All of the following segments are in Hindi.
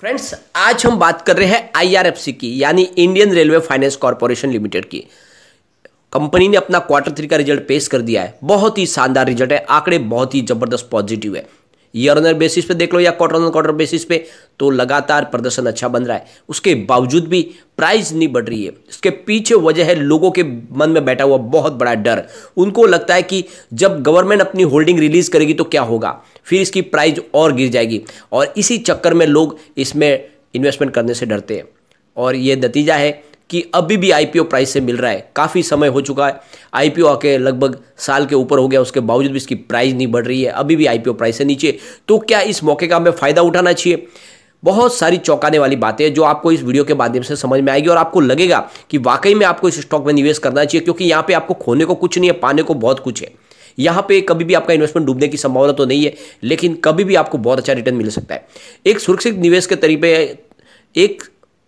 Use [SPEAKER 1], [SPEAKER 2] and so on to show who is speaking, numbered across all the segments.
[SPEAKER 1] फ्रेंड्स आज हम बात कर रहे हैं आईआरएफसी की यानी Indian Railway Finance Corporation Limited की कंपनी ने अपना क्वार्टर थ्री का रिजल्ट पेश कर दिया है बहुत ही शानदार रिजल्ट है आंकड़े बहुत ही जबरदस्त पॉजिटिव है ईयर ऑनर बेसिस पे देख लो या क्वार्टर ऑन क्वार्टर बेसिस पे तो लगातार प्रदर्शन अच्छा बन रहा है उसके बावजूद भी प्राइस नहीं बढ़ रही है इसके पीछे वजह है लोगों के मन में बैठा हुआ बहुत बड़ा डर उनको लगता है कि जब गवर्नमेंट अपनी होल्डिंग रिलीज करेगी तो क्या होगा फिर इसकी प्राइज और गिर जाएगी और इसी चक्कर में लोग इसमें इन्वेस्टमेंट करने से डरते हैं और ये नतीजा है कि अभी भी आईपीओ प्राइस से मिल रहा है काफ़ी समय हो चुका है आईपीओ आके लगभग साल के ऊपर हो गया उसके बावजूद भी इसकी प्राइस नहीं बढ़ रही है अभी भी आईपीओ प्राइस से नीचे तो क्या इस मौके का हमें फ़ायदा उठाना चाहिए बहुत सारी चौंकाने वाली बातें हैं जो आपको इस वीडियो के माध्यम से समझ में आएगी और आपको लगेगा कि वाकई में आपको इस स्टॉक में निवेश करना चाहिए क्योंकि यहाँ पे आपको खोने को कुछ नहीं है पाने को बहुत कुछ है यहाँ पे कभी भी आपका इन्वेस्टमेंट डूबने की संभावना तो नहीं है लेकिन कभी भी आपको बहुत अच्छा रिटर्न मिल सकता है एक सुरक्षित निवेश के तरीके एक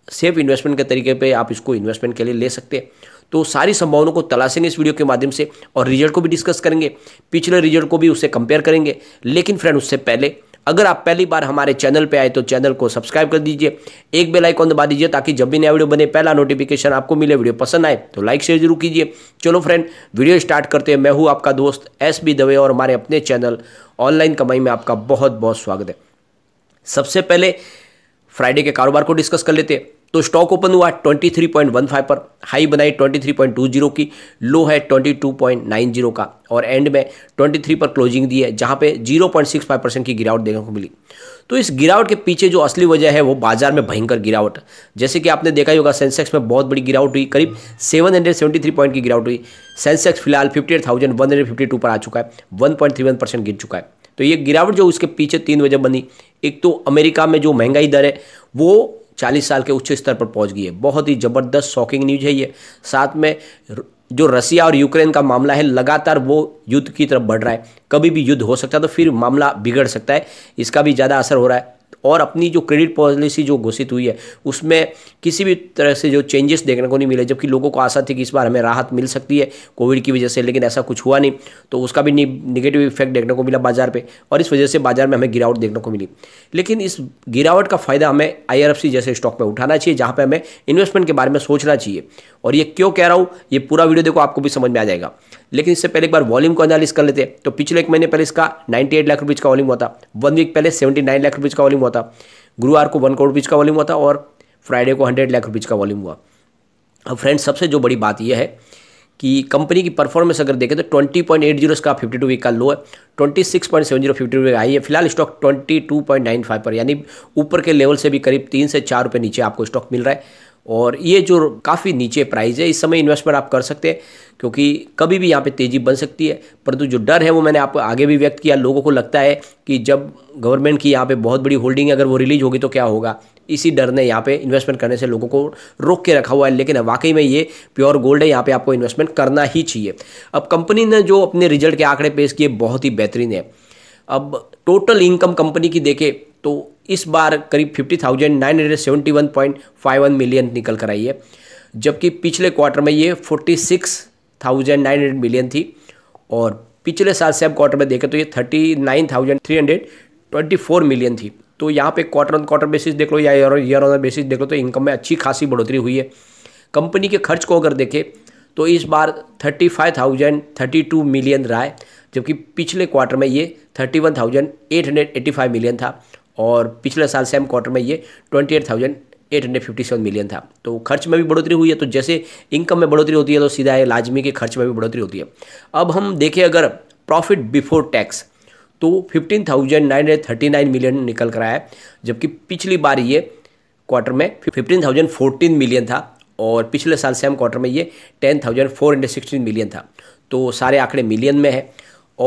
[SPEAKER 1] सेफ इन्वेस्टमेंट के तरीके पे आप इसको इन्वेस्टमेंट के लिए ले सकते हैं तो सारी संभावनाओं को तलाशेंगे इस वीडियो के माध्यम से और रिजल्ट को भी डिस्कस करेंगे पिछले रिजल्ट को भी उससे कंपेयर करेंगे लेकिन फ्रेंड उससे पहले अगर आप पहली बार हमारे चैनल पे आए तो चैनल को सब्सक्राइब कर दीजिए एक बेल आइकॉन दबा दीजिए ताकि जब भी नया वीडियो बने पहला नोटिफिकेशन आपको मिले वीडियो पसंद आए तो लाइक शेयर जरूर कीजिए चलो फ्रेंड वीडियो स्टार्ट करते हैं मैं हूँ आपका दोस्त एस बी दवे और हमारे अपने चैनल ऑनलाइन कमाई में आपका बहुत बहुत स्वागत है सबसे पहले फ्राइडे के कारोबार को डिस्कस कर लेते हैं तो स्टॉक ओपन हुआ 23.15 पर हाई बनाई 23.20 की लो है 22.90 का और एंड में 23 पर क्लोजिंग दी है जहां पे 0.65 परसेंट की गिरावट देखने को मिली तो इस गिरावट के पीछे जो असली वजह है वो बाजार में भयंकर गिरावट जैसे कि आपने देखा ही होगा सेंसेक्स में बहुत बड़ी गिरावट हुई करीब 773 पॉइंट की गिरावट हुई सेंसेक्स फिलहाल 58,152 पर आ चुका है 1.31 परसेंट गिर चुका है तो ये गिरावट जो उसके पीछे तीन वजह बनी एक तो अमेरिका में जो महंगाई दर है वो चालीस साल के उच्च स्तर पर पहुंच गई है बहुत ही ज़बरदस्त शॉकिंग न्यूज है ये साथ में जो रसिया और यूक्रेन का मामला है लगातार वो युद्ध की तरफ बढ़ रहा है कभी भी युद्ध हो सकता है तो फिर मामला बिगड़ सकता है इसका भी ज़्यादा असर हो रहा है और अपनी जो क्रेडिट पॉलिसी जो घोषित हुई है उसमें किसी भी तरह से जो चेंजेस देखने को नहीं मिले जबकि लोगों को आशा थी कि इस बार हमें राहत मिल सकती है कोविड की वजह से लेकिन ऐसा कुछ हुआ नहीं तो उसका भी निगेटिव इफेक्ट देखने को मिला बाजार पर और इस वजह से बाजार में हमें गिरावट देखने को मिली लेकिन इस गिरावट का फ़ायदा हमें आई जैसे स्टॉक में उठाना चाहिए जहाँ पर हमें इन्वेस्टमेंट के बारे में सोचना चाहिए और ये क्यों कह रहा हूँ ये पूरा वीडियो देखो आपको भी समझ में आ जाएगा लेकिन इससे पहले एक बार वॉल्यूम को एनालिस कर लेते हैं तो पिछले एक महीने पहले इसका 98 लाख रुपीज़ का वॉल्यूम हुआ था वन वीक पहले 79 लाख रुपीज़ का वॉल्यूम हुआ था गुरुवार को वन करोड़ रुपीज़ का वॉल्यूम हुआ था और फ्राइडे को हंड्रेड लाख रुपीज़ का वॉल्यूम हुआ अब फ्रेंड्स सबसे जो बड़ी बात यह है कि कंपनी की परफॉर्मेंस अगर देखें तो ट्वेंटी पॉइंट एट जीरो इसका फिफ्टी टू वीक का लो है twenty six point seven zero fifty two week आई है फिलहाल stock twenty two point nine five पर यानी ऊपर के लेवल से भी करीब तीन से चार रुपये नीचे आपको स्टॉक मिल रहा है और ये जो काफ़ी नीचे प्राइस है इस समय इन्वेस्टमेंट आप कर सकते हैं क्योंकि कभी भी यहाँ पे तेज़ी बन सकती है परंतु जो डर है वो मैंने आपको आगे भी व्यक्त किया लोगों को लगता है कि जब गवर्नमेंट की यहाँ पे बहुत बड़ी होल्डिंग है अगर वो रिलीज होगी तो क्या होगा इसी डर ने यहाँ पे इन्वेस्टमेंट करने से लोगों को रोक के रखा हुआ है लेकिन वाकई में ये प्योर गोल्ड है यहाँ पर आपको इन्वेस्टमेंट करना ही चाहिए अब कंपनी ने जो अपने रिजल्ट के आंकड़े पेश किए बहुत ही बेहतरीन है अब टोटल इनकम कंपनी की देखें तो इस बार करीब fifty thousand nine hundred seventy one point five one million निकल कर आई है जबकि पिछले क्वार्टर में ये forty six thousand nine hundred million थी और पिछले साल से अब क्वार्टर में देखें तो ये thirty nine thousand three hundred twenty four million थी तो यहाँ पर क्वार्टर ऑन क्वार्टर बेसिस देख लो या ईयर ऑन बेसिस देख लो तो इनकम में अच्छी खासी बढ़ोतरी हुई है कंपनी के खर्च को अगर देखें तो इस बार thirty five thousand thirty two million रहा है जबकि पिछले क्वार्टर में ये thirty one thousand eight hundred eighty five million था और पिछले साल सेम क्वार्टर में ये twenty eight thousand eight hundred fifty seven million था तो खर्च में भी बढ़ोतरी हुई है तो जैसे इनकम में बढ़ोतरी होती है तो सीधा है लाजमी के खर्च में भी बढ़ोतरी होती है अब हम देखें अगर प्रॉफिट बिफोर टैक्स तो fifteen thousand nine hundred thirty nine million निकल कर आया जबकि पिछली बार ये क्वार्टर में फिफ्टीन थाउजेंड फोर्टीन मिलियन था और पिछले साल सेम क्वार्टर में ये ten thousand four hundred sixteen million था तो सारे आंकड़े मिलियन में है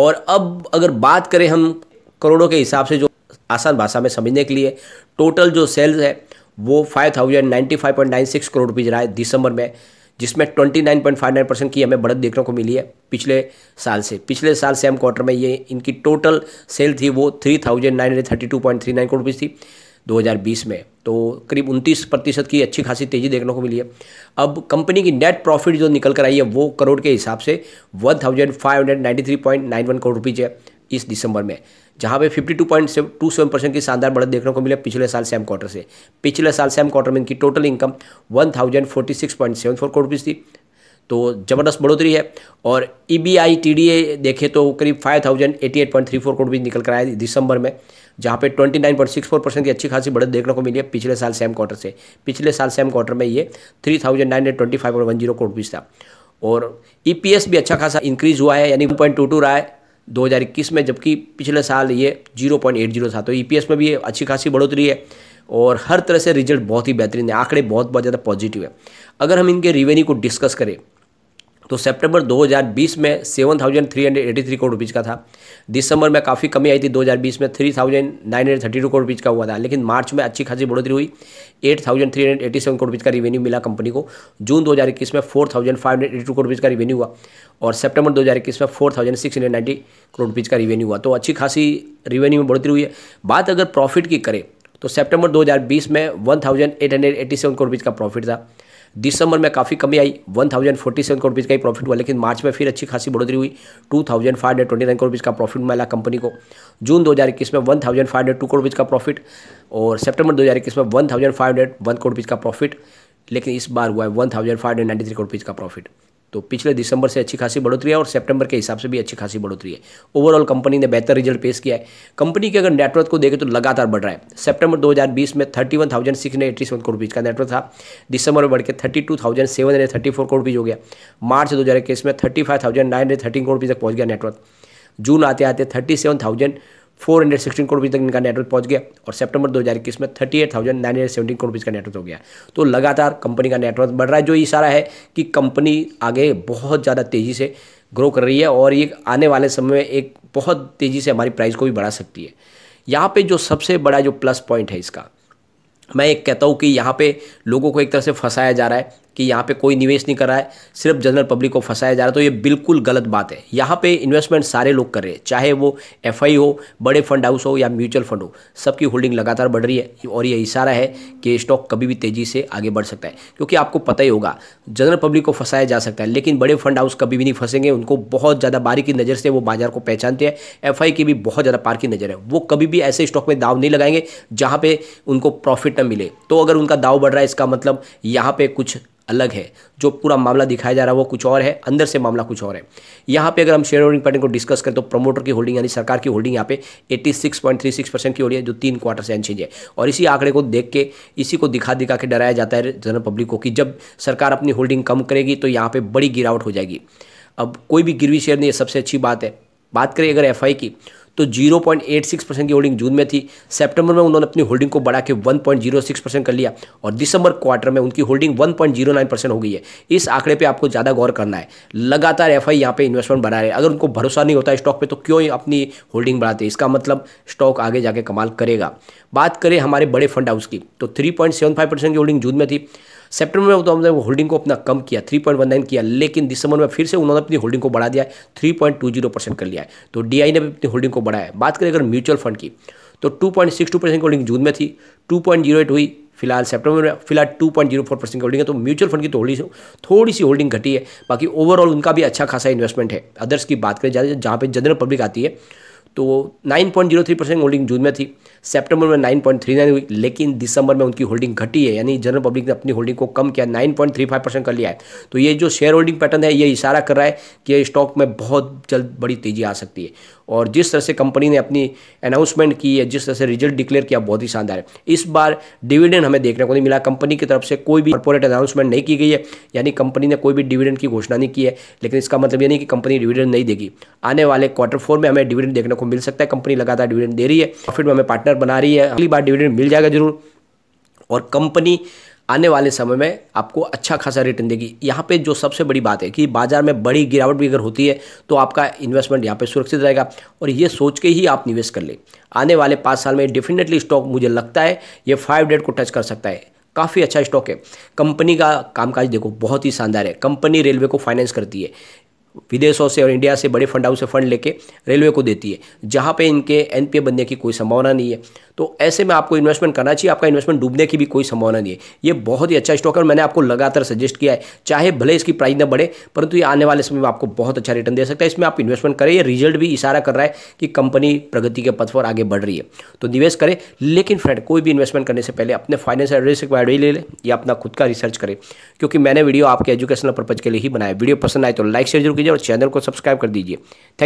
[SPEAKER 1] और अब अगर बात करें हम करोड़ों के हिसाब से जो आसान भाषा में समझने के लिए टोटल जो सेल्स है वो five thousand ninety five point nine six crore rupees रहा है दिसंबर में जिसमें twenty nine point five nine percent की हमें बढ़त देखने को मिली है पिछले साल से पिछले साल सेम क्वार्टर में ये इनकी टोटल सेल थी वो three thousand nine hundred thirty two point three nine crore rupees थी 2020 में तो करीब उनतीस प्रतिशत की अच्छी खासी तेज़ी देखने को मिली है अब कंपनी की नेट प्रॉफिट जो निकल कर आई है वो करोड़ के हिसाब से one thousand five hundred ninety three point nine one crore rupees है इस दिसंबर में जहाँ पे 52.27 परसेंट की शानदार बढ़त देखने को मिले पिछले साल सेम क्वार्टर से पिछले साल सेम क्वार्टर में इनकी टोटल इनकम 1046.74 करोड़ रुपीज़ थी तो ज़बरदस्त बढ़ोतरी है और E B I T D A देखे तो करीब five thousand eighty eight point three four crore भी निकल कर आया दिसंबर में जहाँ पे twenty nine point six four percent की अच्छी खासी बढ़त देखने को मिली है पिछले साल सेम क्वार्टर से पिछले साल सेम क्वार्टर में ये three thousand nine hundred twenty five point one zero crore rupees था और ई पी एस भी अच्छा खासा इंक्रीज हुआ है यानी वन पॉइंट टू टू रहा है 2021 में जबकि पिछले साल ये 0.80 था तो ईपीएस e में भी अच्छी खासी बढ़ोतरी है और हर तरह से रिजल्ट बहुत ही बेहतरीन है आंकड़े बहुत बहुत ज़्यादा पॉजिटिव है अगर हम इनके रिवेन्यू को डिस्कस करें तो सितंबर 2020 में 7,383 करोड़ रुपीज़ का था दिसंबर में काफ़ी कमी आई थी 2020 में 3,932 करोड़ रुपीज़ का हुआ था लेकिन मार्च में अच्छी खासी बढ़ोतरी हुई 8,387 करोड़ रुपीज़ का रिवेन्यू मिला कंपनी को जून 2021 में 4,582 करोड़ रुपीज़ का रिवेन्यू हुआ और सितंबर दो में 4,690 करोड़ रुपीज़ का रिवेन्यू हुआ तो अच्छी खासी रिवेन्यू में बढ़ोतरी हुई है बात अगर प्रॉफिट की करें तो सेप्टेम्बर दो में वन करोड़ रुपीज़ का प्रॉफिट था दिसंबर में काफ़ी कमी आई one thousand forty seven crore का ही प्रॉफिट हुआ लेकिन मार्च में फिर अच्छी खासी बढ़ोतरी हुई two thousand five hundred twenty nine crore का प्रॉफिट मिला कंपनी को जून दो हज़ार इक्कीस में one thousand five hundred two crore का प्रॉफिट और सेप्टेबर दो हज़ार इक्कीस में one thousand five hundred one crore का प्रॉफिट लेकिन इस बार हुआ है one thousand five hundred ninety three crore का प्रॉफिट तो पिछले दिसंबर से अच्छी खासी बढ़ोतरी है और सितंबर के हिसाब से भी अच्छी खासी बढ़ोतरी है ओवरऑल कंपनी ने बेहतर रिजल्ट पेश किया है कंपनी के अगर नेटवर्क को देखें तो लगातार बढ़ रहा है सितंबर 2020 में thirty one thousand six hundred eighty seven crore rupees का नेटवर्क था दिसंबर में बढ़ के thirty two thousand seven hundred thirty four crore rupees हो गया मार्च दो हज़ार इक्कीस में thirty five thousand nine hundred thirteen crore rupees तक पहुँच गया नेटवर्क जून आते आते thirty seven thousand four hundred sixteen crore rupees तक इनका नेटवर्क पहुंच गया और सितंबर 2021 में thirty eight thousand nine hundred seventeen crore का नेटवर्क हो गया तो लगातार कंपनी का नेटवर्क बढ़ रहा है जो इशारा है कि कंपनी आगे बहुत ज़्यादा तेज़ी से ग्रो कर रही है और ये आने वाले समय में एक बहुत तेज़ी से हमारी प्राइस को भी बढ़ा सकती है यहाँ पर जो सबसे बड़ा जो प्लस पॉइंट है इसका मैं एक कहता हूँ कि यहाँ पे लोगों को एक तरह से फंसाया जा रहा है कि यहाँ पे कोई निवेश नहीं कर रहा है सिर्फ जनरल पब्लिक को फंसाया जा रहा है तो ये बिल्कुल गलत बात है यहाँ पे इन्वेस्टमेंट सारे लोग कर रहे हैं चाहे वो एफ हो बड़े फंड हाउस हो या म्यूचुअल फंड हो सबकी होल्डिंग लगातार बढ़ रही है और ये इशारा है कि स्टॉक कभी भी तेज़ी से आगे बढ़ सकता है क्योंकि आपको पता ही होगा जनरल पब्लिक को फंसाया जा सकता है लेकिन बड़े फंड हाउस कभी भी नहीं फंसेंगे उनको बहुत ज़्यादा बारीकी नज़र से वो बाजार को पहचानते हैं एफ की भी बहुत ज़्यादा पार की नज़र है वो कभी भी ऐसे स्टॉक में दाव नहीं लगाएंगे जहाँ पर उनको प्रॉफिट न मिले तो अगर उनका दाव बढ़ रहा है इसका मतलब यहाँ पर कुछ अलग है जो पूरा मामला दिखाया जा रहा है वो कुछ और है अंदर से मामला कुछ और है यहाँ पे अगर हम शेयर होल्डिंग पैटर्न को डिस्कस करें तो प्रमोटर की होल्डिंग यानी सरकार की होल्डिंग यहाँ पे 86.36 परसेंट की हो रही है जो तीन क्वार्टर से अनचेंज है और इसी आंकड़े को देख के इसी को दिखा दिखा के डराया जाता है जनरल पब्लिक को कि जब सरकार अपनी होल्डिंग कम करेगी तो यहाँ पर बड़ी गिरावट हो जाएगी अब कोई भी गिरवी शेयर नहीं है सबसे अच्छी बात है बात करें अगर एफ की तो 0.86 परसेंट की होल्डिंग जून में थी सितंबर में उन्होंने अपनी होल्डिंग को बढ़ा के 1.06 परसेंट कर लिया और दिसंबर क्वार्टर में उनकी होल्डिंग 1.09 परसेंट हो गई है इस आंकड़े पे आपको ज़्यादा गौर करना है लगातार एफ आई यहाँ पर इन्वेस्टमेंट बढ़ा रहे हैं अगर उनको भरोसा नहीं होता स्टॉक पर तो क्यों अपनी होल्डिंग बढ़ाते इसका मतलब स्टॉक आगे जाके कमाल करेगा बात करें हमारे बड़े फंड हाउस की तो थ्री की होल्डिंग जून में थी सेप्टेम्बर में तो हमने होल्डिंग को अपना कम किया थ्री पॉइंट वन नाइन किया लेकिन दिसंबर में फिर से उन्होंने अपनी होल्डिंग को बढ़ा दिया है three point two zero percent कर लिया है तो डीआई ने भी अपनी होल्डिंग को बढ़ाया है बात करें अगर म्यूचुअल फंड की तो two point six two percent की होल्डिंग जून में थी टू पॉइंट जीरो एट हुई फिलहाल सेप्टेम्बर में फिलहाल two point zero four percent की होल्डिंग है तो म्यूचुअल फंड की तो होल्डिंग थोड़ी सी होल्डिंग घटी है बाकी ओवरऑल उनका भी अच्छा खासा इन्वेस्टमेंट है अदर्स की बात करें जहाँ पे जनरल पब्लिक आती है तो nine point zero three percent holding जून में थी सेप्टेम्बर में नाइन हुई लेकिन दिसंबर में उनकी होल्डिंग घटी है यानी जनरल पब्लिक ने अपनी होल्डिंग को कम किया फाइव परसेंट कर लिया है तो ये जो शेयर होल्डिंग पैटर्न है ये इशारा कर रहा है कि स्टॉक में बहुत जल्द बड़ी तेजी आ सकती है और जिस तरह से कंपनी ने अपनी अनाउंसमेंट की है जिस तरह से रिजल्ट डिक्लेयर किया बहुत ही शानदार है इस बार डिविडेंड हमें देखने को नहीं मिला कंपनी की तरफ से कोई भी कॉर्पोरेट अनाउंसमेंट नहीं की गई है यानी कंपनी ने कोई भी डिविडेंड की घोषणा नहीं की है लेकिन इसका मतलब ये नहीं कि कंपनी डिविडेंड नहीं देगी आने वाले क्वार्टर फोर में हमें डिविडेंड देखने को मिल सकता है कंपनी लगातार डिविडेंड दे रही है प्रॉफिट में हमें पार्टनर शेयर बना रही है अगली बार डिविडेंड मिल जाएगा जरूर और कंपनी आने वाले समय में आपको अच्छा खासा रिटर्न देगी यहाँ पे जो सबसे बड़ी बात है कि बाजार में बड़ी गिरावट भी अगर होती है तो आपका इन्वेस्टमेंट यहाँ पे सुरक्षित रहेगा और ये सोच के ही आप निवेश कर ले आने वाले पाँच साल में डेफिनेटली स्टॉक मुझे लगता है ये फाइव डेट को टच कर सकता है काफ़ी अच्छा स्टॉक है कंपनी का कामकाज देखो बहुत ही शानदार है कंपनी रेलवे को फाइनेंस करती है विदेशों से और इंडिया से बड़े फंड हाउस से फंड लेके रेलवे को देती है जहाँ पे इनके एन बनने की कोई संभावना नहीं है तो ऐसे में आपको इन्वेस्टमेंट करना चाहिए आपका इन्वेस्टमेंट डूबने की भी कोई संभावना नहीं है ये बहुत ही अच्छा स्टॉक है और मैंने आपको लगातार सजेस्ट किया है चाहे भले इसकी प्राइस न बढ़े परंतु ये आने वाले समय में आपको बहुत अच्छा रिटर्न दे सकता है इसमें आप इन्वेस्टमेंट करें ये रिजल्ट भी इशारा कर रहा है कि कंपनी प्रगति के पथ पर आगे बढ़ रही है तो निवेश करें लेकिन फ्रेंड कोई भी इन्वेस्टमेंट करने से पहले अपने फाइनेंशियल को एडवाइजरी ले लें या अपना खुद का रिसर्च करें क्योंकि मैंने वीडियो आपके एजुकेशनल पर्पज के लिए ही बनाया वीडियो पसंद आए तो लाइक शेयर जरूर कीजिए और चैनल को सब्सक्राइब कर दीजिए थैंक